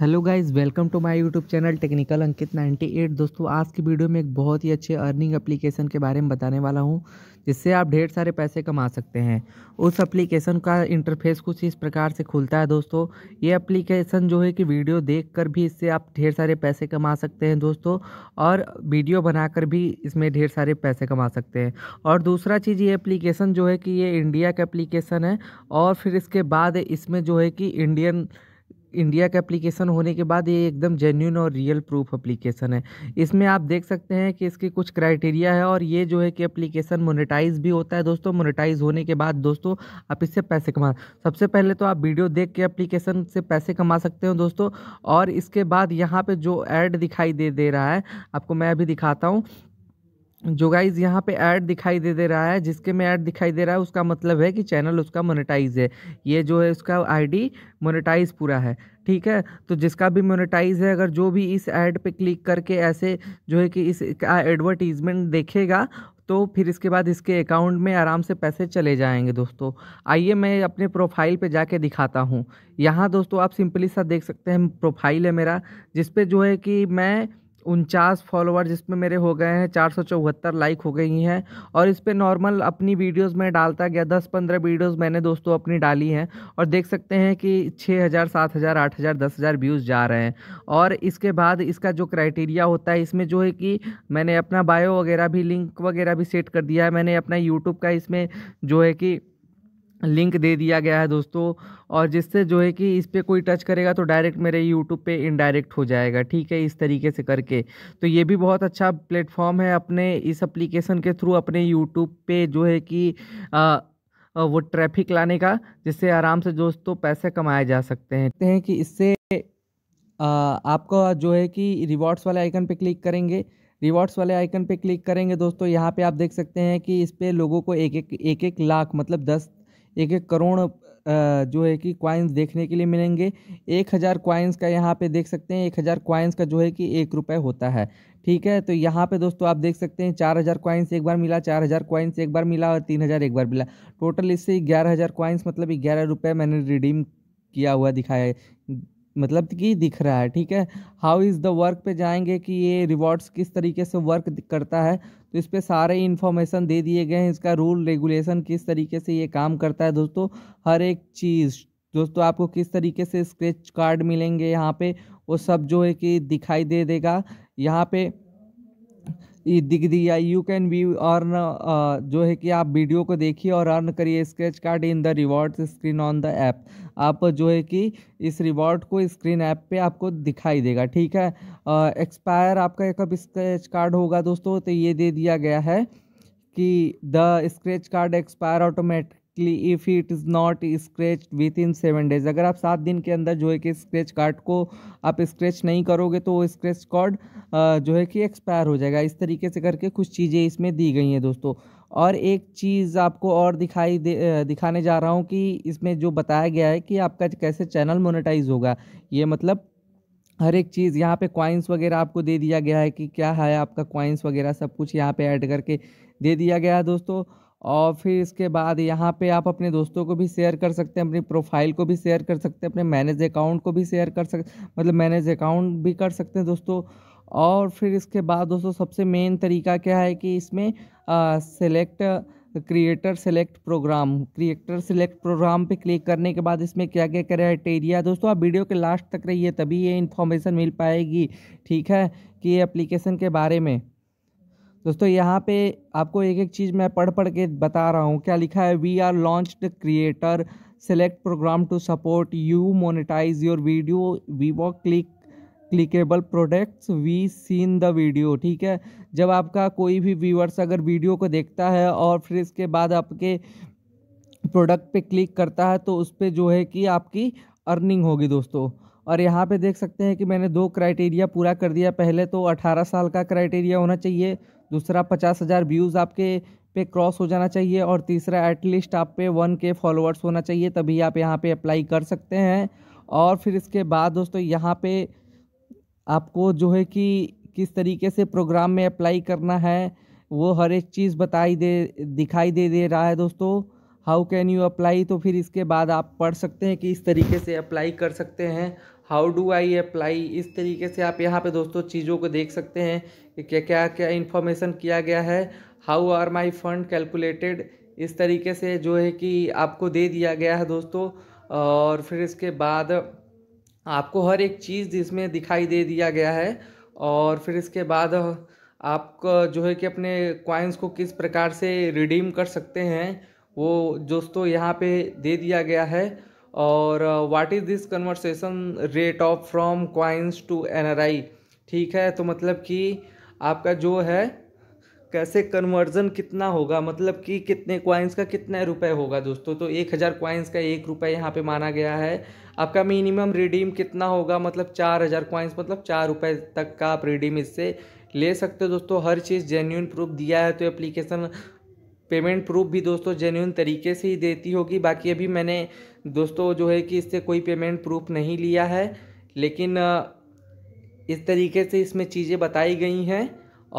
hello guys welcome to my YouTube channel technical Ankit 98 दोस्तों आज की वीडियो में एक बहुत ही अच्छे अर्निंग एप्लीकेशन के बारे में बताने वाला हूं जिससे आप ढेर सारे पैसे कमा सकते हैं उस एप्लीकेशन का इंटरफेस कुछ इस प्रकार से खुलता है दोस्तों ये एप्लीकेशन जो है कि वीडियो देख भी इससे आप ढेर सारे पैसे कमा सकते हैं दोस्तों और वीडियो बनाकर भी इसमें ढेर सारे पैसे कमा सकते हैं और दूसरा चीज़ ये एप्लीकेशन जो है कि ये इंडिया का एप्लीकेशन है और फिर इसके बाद इसमें जो है कि इंडियन इंडिया का एप्लीकेशन होने के बाद ये एकदम जेन्यून और रियल प्रूफ एप्लीकेशन है इसमें आप देख सकते हैं कि इसके कुछ क्राइटेरिया है और ये जो है कि एप्लीकेशन मोनेटाइज भी होता है दोस्तों मोनेटाइज होने के बाद दोस्तों आप इससे पैसे कमा सबसे पहले तो आप वीडियो देख के एप्लीकेशन से पैसे कमा सकते हो दोस्तों और इसके बाद यहाँ पर जो एड दिखाई दे दे रहा है आपको मैं अभी दिखाता हूँ जो गाइज यहाँ पे ऐड दिखाई दे दे रहा है जिसके में ऐड दिखाई दे रहा है उसका मतलब है कि चैनल उसका मोनेटाइज है ये जो है उसका आईडी मोनेटाइज पूरा है ठीक है तो जिसका भी मोनेटाइज है अगर जो भी इस ऐड पे क्लिक करके ऐसे जो है कि इस एडवर्टीजमेंट देखेगा तो फिर इसके बाद इसके अकाउंट में आराम से पैसे चले जाएंगे दोस्तों आइए मैं अपने प्रोफाइल पे जाके दिखाता हूँ यहाँ दोस्तों आप सिंपली सा देख सकते हैं प्रोफाइल है मेरा जिस जो है कि मैं उनचास फॉलोअर जिसमें मेरे हो गए हैं चार सौ चौहत्तर लाइक हो गई हैं और इस पर नॉर्मल अपनी वीडियोस में डालता गया दस पंद्रह वीडियोस मैंने दोस्तों अपनी डाली हैं और देख सकते हैं कि छः हज़ार सात हज़ार आठ हज़ार दस हज़ार व्यूज़ जा रहे हैं और इसके बाद इसका जो क्राइटेरिया होता है इसमें जो है कि मैंने अपना बायो वगैरह भी लिंक वगैरह भी सेट कर दिया है मैंने अपना यूट्यूब का इसमें जो है कि लिंक दे दिया गया है दोस्तों और जिससे जो है कि इस पर कोई टच करेगा तो डायरेक्ट मेरे यूट्यूब पे इनडायरेक्ट हो जाएगा ठीक है इस तरीके से करके तो ये भी बहुत अच्छा प्लेटफॉर्म है अपने इस एप्लीकेशन के थ्रू अपने यूट्यूब पे जो है कि आ, वो ट्रैफिक लाने का जिससे आराम से दोस्तों पैसे कमाए जा सकते हैं हैं कि इससे आपका जो है कि रिवॉर्ड्स वाले आइकन पे क्लिक करेंगे रिवॉर्ड्स वाले आइकन पे क्लिक करेंगे दोस्तों यहाँ पे आप देख सकते हैं कि इस पर लोगों को एक एक एक एक लाख मतलब दस एक एक करोड़ जो है कि क्वाइंस देखने के लिए मिलेंगे एक हज़ार क्वाइंस का यहाँ पे देख सकते हैं एक हज़ार क्वाइंस का जो है कि एक रुपये होता है ठीक है तो यहाँ पे दोस्तों आप देख सकते हैं चार हज़ार क्वाइंस एक बार मिला चार हज़ार क्वाइंस एक बार मिला और तीन हज़ार एक बार मिला टोटल इससे ग्यारह हज़ार मतलब ग्यारह रुपये मैंने रिडीम किया हुआ दिखाया है मतलब कि दिख रहा है ठीक है हाउ इज़ द वर्क पे जाएंगे कि ये रिवॉर्ड्स किस तरीके से वर्क करता है तो इस पर सारे इन्फॉर्मेशन दे दिए गए हैं इसका रूल रेगुलेशन किस तरीके से ये काम करता है दोस्तों हर एक चीज़ दोस्तों आपको किस तरीके से स्क्रेच कार्ड मिलेंगे यहाँ पे वो सब जो है कि दिखाई दे देगा यहाँ पे दिख दिया यू कैन बी अर्न जो है कि आप वीडियो को देखिए और अर्न करिए scratch card in the reward screen on the app आप जो है कि इस रिवॉर्ड को स्क्रीन ऐप पे आपको दिखाई देगा ठीक है एक्सपायर uh, आपका कब स्क्रेच कार्ड होगा दोस्तों तो ये दे दिया गया है कि the scratch card expire automatic if it is not scratch within seven days अगर आप सात दिन के अंदर जो है कि स्क्रैच कार्ड को आप स्क्रैच नहीं करोगे तो वो स्क्रैच कार्ड जो है कि एक्सपायर हो जाएगा इस तरीके से करके कुछ चीज़ें इसमें दी गई हैं दोस्तों और एक चीज़ आपको और दिखाई दे दिखाने जा रहा हूँ कि इसमें जो बताया गया है कि आपका कैसे चैनल मोनेटाइज होगा ये मतलब हर एक चीज़ यहाँ पे कॉइन्स वगैरह आपको दे दिया गया है कि क्या है आपका कॉइन्स वगैरह सब कुछ यहाँ पे ऐड करके दे दिया गया है दोस्तों और फिर इसके बाद यहाँ पे आप अपने दोस्तों को भी शेयर कर सकते हैं अपनी प्रोफाइल को भी शेयर कर सकते हैं अपने मैनेज अकाउंट को भी शेयर कर सकते मतलब मैनेज अकाउंट भी कर सकते हैं दोस्तों और फिर इसके बाद दोस्तों सबसे मेन तरीका क्या है कि इसमें select creator select program creator select program पे क्लिक करने के बाद इसमें क्या क्या क्राइटेरिया दोस्तों आप वीडियो के लास्ट तक रहिए तभी ये इन्फॉर्मेशन मिल पाएगी ठीक है कि एप्लीकेशन के बारे में दोस्तों यहाँ पे आपको एक एक चीज़ मैं पढ़ पढ़ के बता रहा हूँ क्या लिखा है we are launch creator select program to support you monetize your video we walk click clickable products we seen the video ठीक है जब आपका कोई भी व्यूअर्स अगर वीडियो को देखता है और फिर इसके बाद आपके प्रोडक्ट पे क्लिक करता है तो उस पर जो है कि आपकी अर्निंग होगी दोस्तों और यहाँ पे देख सकते हैं कि मैंने दो क्राइटेरिया पूरा कर दिया पहले तो 18 साल का क्राइटेरिया होना चाहिए दूसरा पचास हज़ार व्यूज़ आपके पे क्रॉस हो जाना चाहिए और तीसरा एटलीस्ट आप पे वन के फॉलोअर्स होना चाहिए तभी आप यहाँ पे अप्लाई कर सकते हैं और फिर इसके बाद दोस्तों यहाँ पे आपको जो है कि किस तरीके से प्रोग्राम में अप्लाई करना है वो हर एक चीज़ बताई दे दिखाई दे दे रहा है दोस्तों हाउ कैन यू अप्लाई तो फिर इसके बाद आप पढ़ सकते हैं कि इस तरीके से अप्लाई कर सकते हैं हाउ डू आई अप्लाई इस तरीके से आप यहाँ पे दोस्तों चीज़ों को देख सकते हैं कि क्या क्या क्या इन्फॉर्मेशन किया गया है how are my fund calculated इस तरीके से जो है कि आपको दे दिया गया है दोस्तों और फिर इसके बाद आपको हर एक चीज़ इसमें दिखाई दे दिया गया है और फिर इसके बाद आप जो है कि अपने कॉइन्स को किस प्रकार से रिडीम कर सकते हैं वो दोस्तों यहाँ पे दे दिया गया है और what is this conversation rate of from coins to N ठीक है तो मतलब कि आपका जो है कैसे कन्वर्जन कितना होगा मतलब कि कितने क्वाइंस का कितने रुपए होगा दोस्तों तो एक हज़ार क्वाइंस का एक रुपये यहाँ पे माना गया है आपका मिनिमम रिडीम कितना होगा मतलब चार हज़ार क्वाइंस मतलब चार रुपये तक का आप रिडीम इससे ले सकते हो दोस्तों हर चीज़ जेन्यून प्रूफ दिया है तो एप्लीकेशन पेमेंट प्रूफ भी दोस्तों जेन्यून तरीके से ही देती होगी बाकी अभी मैंने दोस्तों जो है कि इससे कोई पेमेंट प्रूफ नहीं लिया है लेकिन इस तरीके से इसमें चीज़ें बताई गई हैं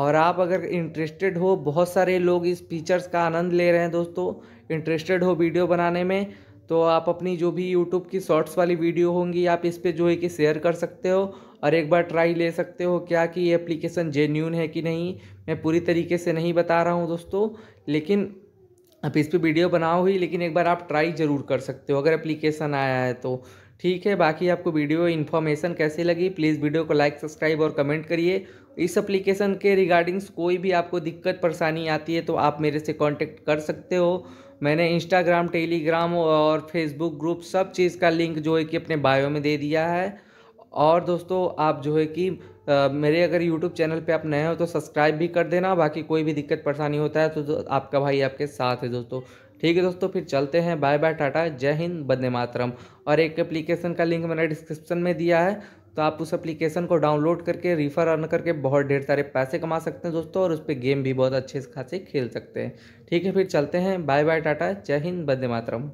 और आप अगर इंटरेस्टेड हो बहुत सारे लोग इस फीचर्स का आनंद ले रहे हैं दोस्तों इंटरेस्टेड हो वीडियो बनाने में तो आप अपनी जो भी यूट्यूब की शॉर्ट्स वाली वीडियो होंगी आप इस पर जो है कि शेयर कर सकते हो और एक बार ट्राई ले सकते हो क्या कि ये एप्लीकेशन जेन्यून है कि नहीं मैं पूरी तरीके से नहीं बता रहा हूँ दोस्तों लेकिन आप इस पर वीडियो बनाओ ही लेकिन एक बार आप ट्राई ज़रूर कर सकते हो अगर एप्लीकेशन आया है तो ठीक है बाकी आपको वीडियो इन्फॉर्मेशन कैसे लगी प्लीज़ वीडियो को लाइक सब्सक्राइब और कमेंट करिए इस एप्लीकेशन के रिगार्डिंग्स कोई भी आपको दिक्कत परेशानी आती है तो आप मेरे से कांटेक्ट कर सकते हो मैंने इंस्टाग्राम टेलीग्राम और फेसबुक ग्रुप सब चीज़ का लिंक जो है कि अपने बायो में दे दिया है और दोस्तों आप जो है कि मेरे अगर YouTube चैनल पे आप नए हो तो सब्सक्राइब भी कर देना बाकी कोई भी दिक्कत परेशानी होता है तो, तो आपका भाई आपके साथ है दोस्तों ठीक है दोस्तों फिर चलते हैं बाय बाय टाटा जय हिंद बंदे मातरम और एक एप्लीकेशन का लिंक मैंने डिस्क्रिप्शन में दिया है तो आप उस एप्लीकेशन को डाउनलोड करके रिफर अर्न करके बहुत ढेर सारे पैसे कमा सकते हैं दोस्तों और उस पर गेम भी बहुत अच्छे खासे खेल सकते हैं ठीक है फिर चलते हैं बाय बाय टाटा जय हिंद बंदे मातरम